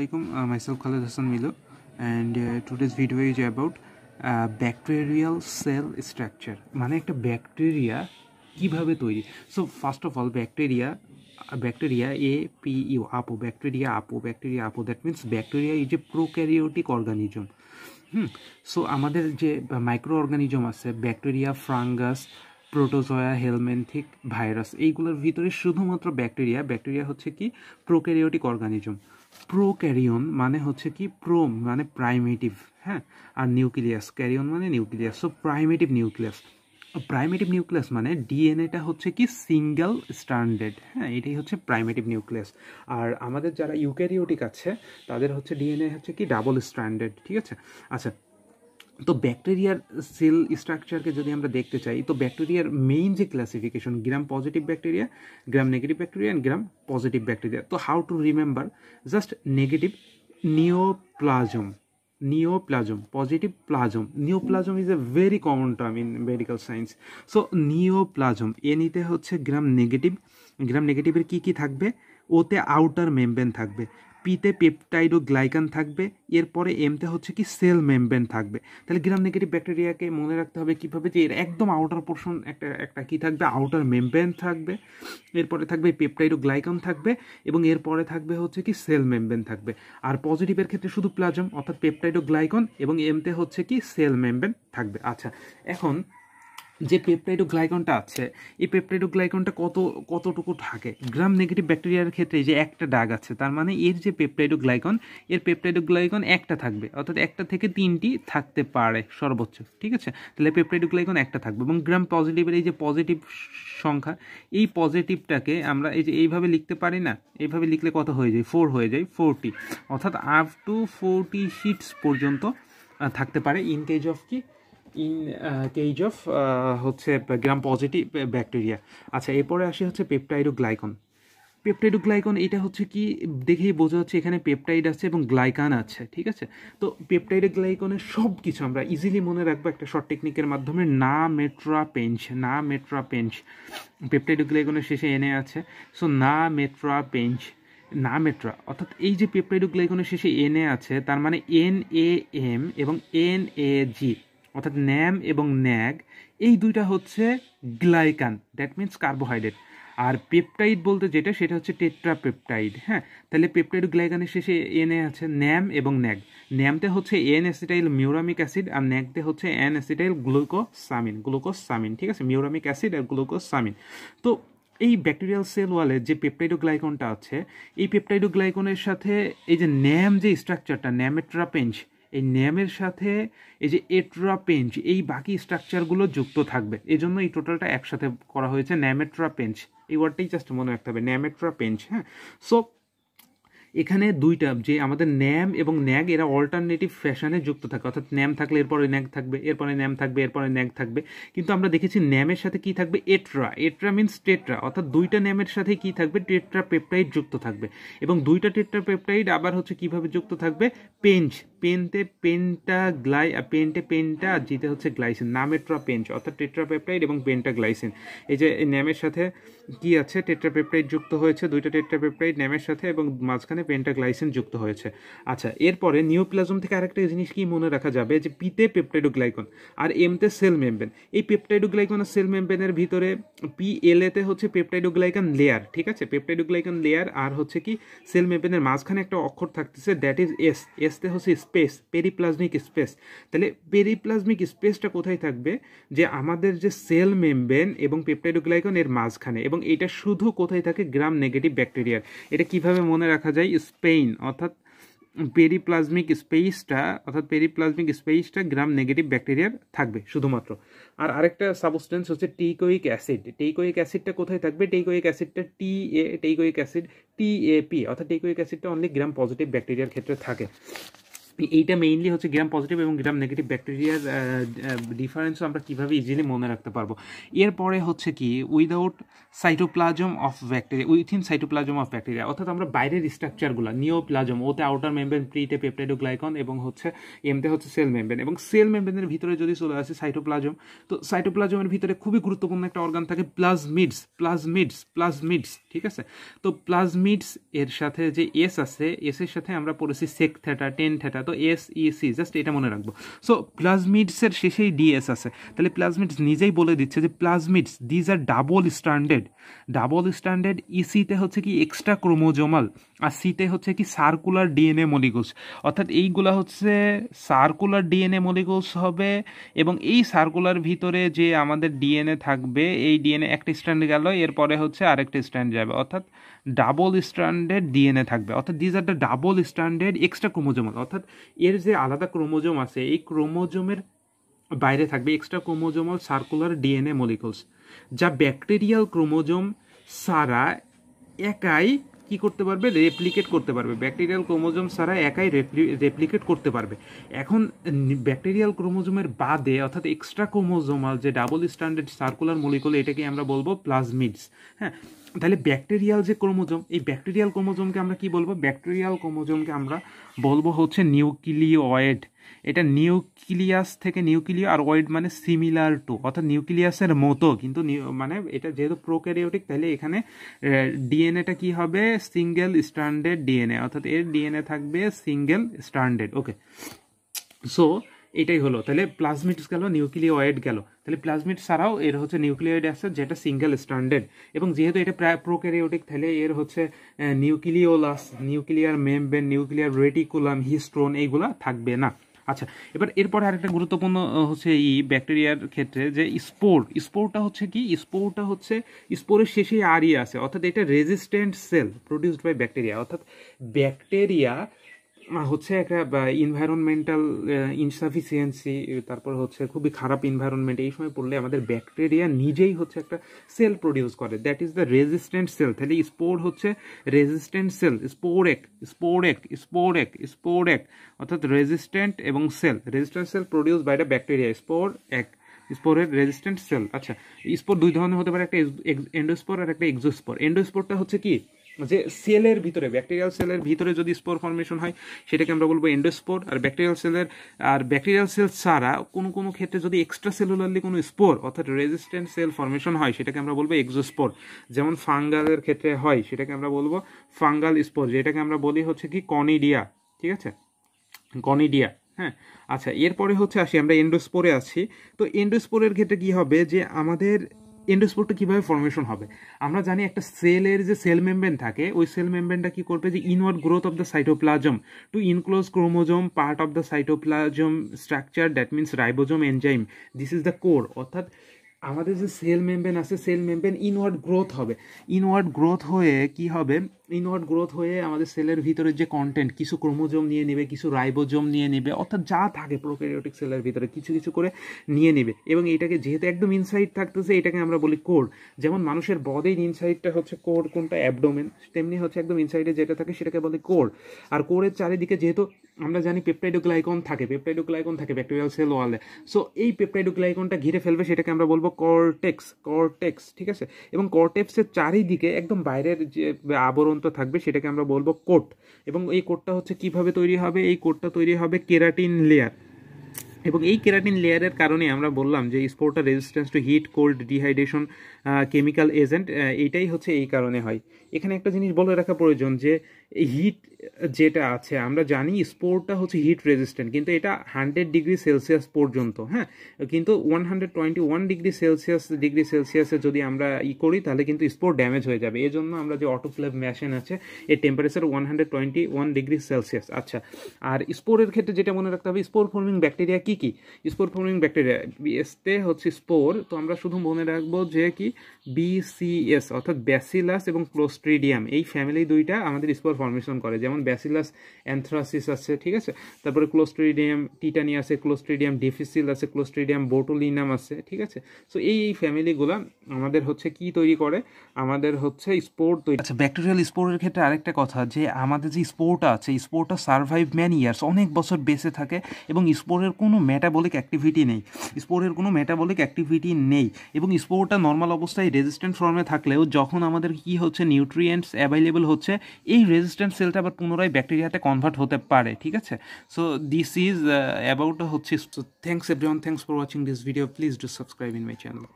Assalamualaikum, uh, myself Khalid Hassan Milo and uh, today's video is about uh, bacterial cell structure মানে একটা bacteria কিভাবে তৈরি so first of all bacteria bacteria এ পি ইউ আপো ব্যাকটেরিয়া আপো ব্যাকটেরিয়া আপো that means bacteria is a prokaryotic organism hmm so আমাদের যে মাইক্রো uh, অর্গানিজম আছে bacteria fungus protozoa helminthic virus এইগুলোর ভিতরে শুধুমাত্র ব্যাকটেরিয়া ব্যাকটেরিয়া হচ্ছে কি প্রোক্যারিওটিক অর্গানিজম প্রোক্যারিয়ন মানে হচ্ছে কি প্রো মানে প্রাইমেটিভ হ্যাঁ আর নিউক্লিয়াস ক্যারিয়ন মানে nucleus so primitive nucleus primitive nucleus মানে ডিএনএটা হচ্ছে কি সিঙ্গেল স্ট্যান্ডার্ড হ্যাঁ এটাই হচ্ছে প্রাইমেটিভ নিউক্লিয়াস আর আমাদের যারা ইউক্যারিওটিক আছে তাদের হচ্ছে ডিএনএ হচ্ছে কি ডাবল স্ট্যান্ডার্ড ঠিক আছে আচ্ছা তো ব্যাকটেরিয়ার সেল স্ট্রাকচারকে যদি আমরা দেখতে চাই তো ব্যাকটেরিয়ার মেইন যে classification gram positive bacteria gram negative bacteria and gram positive bacteria তো how to remember just negative neoplasm neoplasm positive plasm neoplasm is a very common term in medical science so neoplasm এ নিতে হচ্ছে gram negative গ্রাম নেগেটিভের কী কী থাকবে ওতে outer membrane থাকবে পিতে পেপটাইডো ও glycan থাকবে এরপরে এমতে হচ্ছে কি সেল মেমব্রেন থাকবে তাহলে গ্রাম নেগেটিভ ব্যাকটেরিয়াকে মনে রাখতে হবে কীভাবে যে এর একদম আউটার পোর্শন একটা একটা কী থাকবে আউটার মেমব্রেন থাকবে এরপরে থাকবে পেপটাইড ও গ্লাইকান থাকবে এবং এরপরে থাকবে হচ্ছে কি সেল মেমব্রেন থাকবে আর পজিটিভের ক্ষেত্রে শুধু প্লাজম অর্থাৎ পেপটাইডো গ্লাইকন এবং এমতে হচ্ছে কি সেল মেমব্রেন থাকবে আচ্ছা এখন যে পেপটাইডোগ্লাইকনটা আছে এই পেপটাইডোগ্লাইকনটা কত কতটুকু থাকে গ্রাম নেগেটিভ ব্যাকটেরিয়ার ক্ষেত্রে যে একটা ডাগ আছে তার মানে এর যে পেপটাইডোগ্লাইকন এর পেপটাইডোগ্লাইকন একটা থাকবে অর্থাৎ একটা থেকে তিনটি থাকতে পারে সর্বোচ্চ ঠিক আছে তাহলে পেপটাইডোগ্লাইকন একটা থাকবে এবং গ্রাম পজিটিভের এই যে পজিটিভ সংখ্যা এই পজিটিভটাকে আমরা এই যে এইভাবে লিখতে পারি না এইভাবে লিখলে কত হয়ে যায় ফোর হয়ে যায় ফোরটি অর্থাৎ আপ টু ফোরটি শিটস পর্যন্ত থাকতে পারে ইন কেজ অফ কি ইন কেজ অফ হচ্ছে গ্রাম পজিটিভ ব্যাকটেরিয়া আচ্ছা এরপরে আসি হচ্ছে পেপটাইডোগ্লাইকন পেপটাইডোগ্লাইকন এটা হচ্ছে কি দেখেই বোঝা যাচ্ছে এখানে পেপটাইড আছে এবং গ্লাইকান আছে ঠিক আছে তো পেপটাইডোগ্লাইকনের সব কিছু আমরা ইজিলি মনে রাখবো একটা শর্ট টেকনিকের মাধ্যমে না মেট্রা পেঞ্চ না মেট্রা পেঞ্চ পেপটাইডোগ্লাইকনের শেষে এনে আছে সো না মেট্রা পেঞ্চ না মেট্রা অর্থাৎ এই যে পেপটাইডোগ্লাইকনের শেষে এনে আছে তার মানে এন এ এম এবং এন এ জি অর্থাৎ ন্যাম এবং ন্যাগ এই দুইটা হচ্ছে গ্লাইকান দ্যাট মিনস কার্বোহাইড্রেট আর পেপটাইড বলতে যেটা সেটা হচ্ছে টেট্রা পেপটাইড হ্যাঁ তাহলে পেপটাইড গ্লাইকানের শেষে এনে আছে ন্যাম এবং ন্যাগ ন্যামতে হচ্ছে এন অ্যাসিটাইল মিউরামিক অ্যাসিড আর ন্যাগতে হচ্ছে এন অ্যাসিটাইল গ্লুকোসামিন গ্লুকোসামিন ঠিক আছে মিউরামিক অ্যাসিড আর গ্লুকোসামিন তো এই ব্যাকটেরিয়াল সেল ওয়ালে যে পেপটাইডোগ্লাইকনটা আছে এই পেপটাইডোগ্লাইকনের সাথে এই যে ন্যাম যে স্ট্রাকচারটা ন্যামেট্রাপেঞ্জ এই নেমের সাথে এই যে এট্রা পেঞ্চ এই বাকি স্ট্রাকচারগুলো যুক্ত থাকবে এই জন্য এই টোটালটা একসাথে করা হয়েছে ন্যামেট্রা পেঞ্চ এই ওয়ার্ডটাই জাস্ট মনে রাখতে হবে ন্যামেট্রা পেঞ্চ হ্যাঁ সো এখানে দুইটা যে আমাদের ন্যাম এবং ন্যাগ এরা অল্টারনেটিভ ফ্যাশনে যুক্ত থাকে অর্থাৎ ন্যাম থাকলে এরপরে ন্যাগ থাকবে এরপরে ন্যাম থাকবে এরপরে ন্যাগ থাকবে কিন্তু আমরা দেখেছি ন্যামের সাথে কি থাকবে এট্রা এট্রা মিনস টেট্রা অর্থাৎ দুইটা ন্যামের সাথে কি থাকবে টেট্রা পেপটাইড যুক্ত থাকবে এবং দুইটা টেট্রা পেপটাইড আবার হচ্ছে কিভাবে যুক্ত থাকবে পেঞ্চ পেনতে পেনটা গ্লাই পেনটে পেনটা আর জিতে হচ্ছে গ্লাইসিন নামেট্রা পেঞ্চ অর্থাৎ পেপটাইড এবং পেনটা গ্লাইসিন এই যে ন্যামের সাথে কি আছে টেট্রা পেপটাইড যুক্ত হয়েছে দুইটা পেপটাইড ন্যামের সাথে এবং মাঝখানে পেন্টাগ্লাইসিন যুক্ত হয়েছে আচ্ছা এরপরে নিউপ্লাজম থেকে আরেকটা জিনিস কি মনে রাখা যাবে যে পিতে পেপটাইডোগ্লাইকন আর এমতে সেল মেমবেন এই পেপটাইডোগ্লাইকন আর সেল মেমবেনের ভিতরে পি এল এতে হচ্ছে পেপটাইডোগ্লাইকন লেয়ার ঠিক আছে পেপটাইডোগ্লাইকন লেয়ার আর হচ্ছে কি সেল মেমবেনের মাঝখানে একটা অক্ষর থাকতেছে দ্যাট ইজ এস এসতে হচ্ছে স্পেস পেরিপ্লাজমিক স্পেস তাহলে পেরিপ্লাজমিক স্পেসটা কোথায় থাকবে যে আমাদের যে সেল মেমবেন এবং পেপটাইডোগ্লাইকন এর মাঝখানে এবং এটা শুধু কোথায় থাকে গ্রাম নেগেটিভ ব্যাকটেরিয়ার এটা কিভাবে মনে রাখা যায় স্পেইন অর্থাৎ পেরিপ্লাজমিক স্পেসটা অর্থাৎ পেরিপ্লাজমিক স্পেসটা গ্রাম নেগেটিভ ব্যাকটেরিয়ার থাকবে শুধুমাত্র আর আরেকটা সাবস্টেন্স হচ্ছে টিকোয়িক অ্যাসিড টিকোয়িক অ্যাসিডটা কোথায় থাকবে টিকোয়িক অ্যাসিডটা T A teichoic acid TAP অর্থাৎ টিকোয়িক অ্যাসিডটা অনলি গ্রাম পজিটিভ ব্যাকটেরিয়ার ক্ষেত্রে থাকে এইটা মেইনলি হচ্ছে গ্রাম পজিটিভ এবং গ্রাম নেগেটিভ ব্যাকটেরিয়ার ডিফারেন্সও আমরা কীভাবে ইজিলি মনে রাখতে পারবো এরপরে হচ্ছে কি without cytoplasm of bacteria within cytoplasm of bacteria অর্থাৎ আমরা বাইরের স্ট্রাকচারগুলো নিওপ্লাজম ওতে আউটার মেমব্রেন প্রিতে পেপটাইডোগ্লাইকন এবং হচ্ছে এমতে হচ্ছে সেল মেমব্রেন এবং সেল মেমব্রেনের ভিতরে যদি চলে আসে সাইটোপ্লাজম তো সাইটোপ্লাজমের ভিতরে খুবই গুরুত্বপূর্ণ একটা অর্গান থাকে প্লাজমিডস প্লাজমিডস প্লাজমিডস ঠিক আছে তো প্লাজমিডস এর সাথে যে এস আছে এসের সাথে আমরা পড়েছি সেক থেটা টেন থেটা তো এস ই সি জাস্ট এটা মনে রাখবো সো প্লাজমিডসের শেষেই ডিএস আছে তাহলে প্লাজমিডস নিজেই বলে দিচ্ছে যে plasmids these are double standard double standard ইসিতে হচ্ছে কি এক্সট্রা ক্রোমোজোমাল আর সিতে হচ্ছে কি সার্কুলার ডিএনএ মলিকুলস অর্থাৎ এইগুলা হচ্ছে সার্কুলার ডিএনএ মলিকুলস হবে এবং এই সার্কুলার ভিতরে যে আমাদের ডিএনএ থাকবে এই ডিএনএ একটা স্ট্যান্ড গেল এরপরে হচ্ছে আরেকটা স্ট্যান্ড যাবে অর্থাৎ ডাবল স্ট্যান্ডেড ডিএনএ থাকবে অর্থাৎ these are the double standard extra chromosomal অর্থাৎ এর যে আলাদা ক্রোমোজোম আছে এই ক্রোমোজোমের বাইরে থাকবে extra chromosomal circular DNA molecules যা ব্যাকটেরিয়াল ক্রোমোজোম সারা একাই কি করতে পারবে রেপ্লিকেট করতে পারবে ব্যাকটেরিয়াল ক্রোমোজোম ছাড়া একাই রেপ্লিকেট করতে পারবে এখন ব্যাকটেরিয়াল ক্রোমোজোমের বাদে অর্থাৎ এক্সট্রা ক্রোমোজোমাল যে ডাবল স্ট্যান্ডার্ড সার্কুলার মলিকুল এটাকে আমরা বলবো প্লাজমিডস হ্যাঁ তাহলে ব্যাকটেরিয়াল যে ক্রোমোজোম এই ব্যাকটেরিয়াল ক্রোমোজোমকে আমরা কি বলবো ব্যাকটেরিয়াল ক্রোমোজোমকে আমরা বলবো হচ্ছে নিউক্লিওয়েড এটা নিউক্লিয়াস থেকে নিউক্লিয় আর ওয়েড মানে সিমিলার টু অর্থাৎ নিউক্লিয়াসের মতো কিন্তু মানে এটা যেহেতু প্রোক্যারিওটিক তাহলে এখানে ডিএনএটা কি হবে সিঙ্গেল স্ট্যান্ডার্ড ডিএনএ অর্থাৎ এর ডিএনএ থাকবে সিঙ্গেল স্ট্যান্ডার্ড ওকে সো এটাই হলো তাহলে প্লাজমিটস গেল নিউক্লিওয়েড গেল তাহলে প্লাজমিট ছাড়াও এর হচ্ছে নিউক্লিয়েড আছে যেটা সিঙ্গেল স্ট্যান্ডার্ড এবং যেহেতু এটা প্রায় প্রোক্যারিওটিক তাহলে এর হচ্ছে nucleolus nuclear membrane nuclear reticulum histone এইগুলা থাকবে না আচ্ছা এবার এরপরে আরেকটা গুরুত্বপূর্ণ হচ্ছে এই ব্যাকটেরিয়ার ক্ষেত্রে যে স্পোর স্পোরটা হচ্ছে কি স্পোরটা হচ্ছে স্পোরের শেষে আরই আছে অর্থাৎ এটা resistant cell produced by bacteria অর্থাৎ ব্যাকটেরিয়া হচ্ছে একটা ইনভায়রনমেন্টাল ইনসাফিসিয়েন্সি তারপর হচ্ছে খুবই খারাপ ইনভায়রনমেন্ট এই সময় পড়লে আমাদের ব্যাকটেরিয়া নিজেই হচ্ছে একটা সেল প্রডিউস করে that is the resistant cell তাহলে স্পোর হচ্ছে রেজিস্ট্যান্ট সেল স্পোরেক স্পোরেক স্পোরেক স্পোরেক অর্থাৎ রেজিস্ট্যান্ট এবং cell resistant cell produce by the bacteria spore এক স্পোরের রেজিস্ট্যান্ট সেল আচ্ছা স্পোর দুই ধরনের হতে পারে একটা এন্ডোস্পোর আর একটা এক্সোস্পোর এন্ডোস্পোরটা হচ্ছে কি যে সেলের ভিতরে ব্যাকটেরিয়াল সেলের ভিতরে যদি স্পোর ফর্মেশন হয় সেটাকে আমরা বলবো এন্ডোস্পোর আর ব্যাকটেরিয়াল সেলের আর ব্যাকটেরিয়াল সেল ছাড়া কোনো কোনো ক্ষেত্রে যদি এক্সট্রা সেলুলারলি কোনো স্পোর অর্থাৎ রেজিস্ট্যান্ট সেল ফর্মেশন হয় সেটাকে আমরা বলবো এক্সোস্পোর যেমন ফাঙ্গালের ক্ষেত্রে হয় সেটাকে আমরা বলবো ফাঙ্গাল স্পোর যেটাকে আমরা বলি হচ্ছে কি কনিডিয়া ঠিক আছে কনিডিয়া হ্যাঁ আচ্ছা এরপরে হচ্ছে আসি আমরা এন্ডোস্পোরে আছি তো এন্ডোস্পোরের ক্ষেত্রে কি হবে যে আমাদের এন্ডোস্পোরটা কীভাবে ফর্মেশন হবে আমরা জানি একটা সেলের যে সেল মেমব্রেন থাকে ওই সেল মেমব্রেনটা কী করবে যে inward growth of the cytoplasm to enclose chromosome part of the cytoplasm structure that means ribosome enzyme this is the core অর্থাৎ আমাদের যে সেল মেমব্রেন আছে সেল মেমব্রেন ইনওয়ার্ড গ্রোথ হবে ইনওয়ার্ড গ্রোথ হয়ে কি হবে ইনওয়ার্ড গ্রোথ হয়ে আমাদের সেলের ভিতরে যে কন্টেন্ট কিছু ক্রোমোজোম নিয়ে নেবে কিছু রাইবোজোম নিয়ে নেবে অর্থাৎ যা থাকে প্রোক্যারিওটিক সেলের ভিতরে কিছু কিছু করে নিয়ে নেবে এবং এটাকে যেহেতু একদম ইনসাইড থাকতেছে এটাকে আমরা বলি কোর যেমন মানুষের বডির ইনসাইডটা হচ্ছে কোর কোনটা অ্যাবডোমেন তেমনি হচ্ছে একদম ইনসাইডে যেটা থাকে সেটাকে বলে কোর আর কোরের চারিদিকে যেহেতু আমরা জানি পেপটাইডোগ্লাইকন থাকে পেপটাইডোগ্লাইকন থাকে ব্যাকটেরিয়াল সেল ওয়ালে সো এই পেপটাইডোগ্লাইকনটা ঘিরে ফেলবে সেটাকে আমরা বলবো কর্টেক্স কর্টেক্স ঠিক আছে এবং কর্টেক্সের চারিদিকে একদম বাইরের যে আবরণ পর্যন্ত থাকবে সেটাকে আমরা বলবো কোট এবং এই কোটটা হচ্ছে কিভাবে তৈরি হবে এই কোটটা তৈরি হবে কেরাটিন লেয়ার এবং এই কেরাটিন লেয়ারের কারণে আমরা বললাম যে spores are resistance to heat cold dehydration chemical agent এইটাই হচ্ছে এই কারণে হয় এখানে একটা জিনিস বলে রাখা প্রয়োজন যে হিট যেটা আছে আমরা জানি স্পোরটা হচ্ছে হিট রেজিস্ট্যান্ট কিন্তু এটা হান্ড্রেড ডিগ্রি সেলসিয়াস পর্যন্ত হ্যাঁ কিন্তু one hundred twenty one degree Celsius degree সেলসিয়াসে যদি আমরা ই করি তাহলে কিন্তু স্পোর ড্যামেজ হয়ে যাবে এই জন্য আমরা যে অটোক্লেভ মেশিন আছে এর temperature one hundred twenty one degree Celsius আচ্ছা আর স্পোরের ক্ষেত্রে যেটা মনে রাখতে হবে স্পোর ফর্মিং ব্যাকটেরিয়া কী কী স্পোর ফর্মিং ব্যাকটেরিয়া বিএসতে হচ্ছে স্পোর তো আমরা শুধু মনে রাখবো যে কি বিসিএস অর্থাৎ ব্যাসিলাস এবং ক্লোস্ট্রিডিয়াম এই ফ্যামিলি দুইটা আমাদের স্পোর ফর্মেশন করে যেমন ব্যাসিলাস অ্যান্থ্রাসিস আছে ঠিক আছে তারপরে ক্লোস্ট্রিডিয়াম টিটানি আছে ক্লোস্ট্রিডিয়াম ডিফিসিল আছে ক্লোস্ট্রিডিয়াম বোটুলিনাম আছে ঠিক আছে সো এই এই ফ্যামিলিগুলো আমাদের হচ্ছে কি তৈরি করে আমাদের হচ্ছে স্পোর্ট তৈরি আচ্ছা ব্যাকটেরিয়াল স্পোর্টের ক্ষেত্রে আরেকটা কথা যে আমাদের যে স্পোর্ট আছে স্পোর্টটা সার্ভাইভ ম্যান ইয়ার্স অনেক বছর বেঁচে থাকে এবং স্পোর্টের কোনো মেটাবলিক অ্যাক্টিভিটি নেই স্পোর্টের কোনো মেটাবলিক অ্যাক্টিভিটি নেই এবং স্পোর্টটা নর্মাল অবস্থায় রেজিস্ট্যান্ট ফর্মে থাকলেও যখন আমাদের কি হচ্ছে নিউট্রিয়েন্টস অ্যাভেলেবল হচ্ছে এই রেজিস্ট রেজিস্ট্যান্ট সেলটা আবার পুনরায় ব্যাকটেরিয়াতে কনভার্ট হতে পারে ঠিক আছে সো দিস ইজ অ্যাবাউট হচ্ছে thanks everyone thanks for watching this video please do subscribe in my channel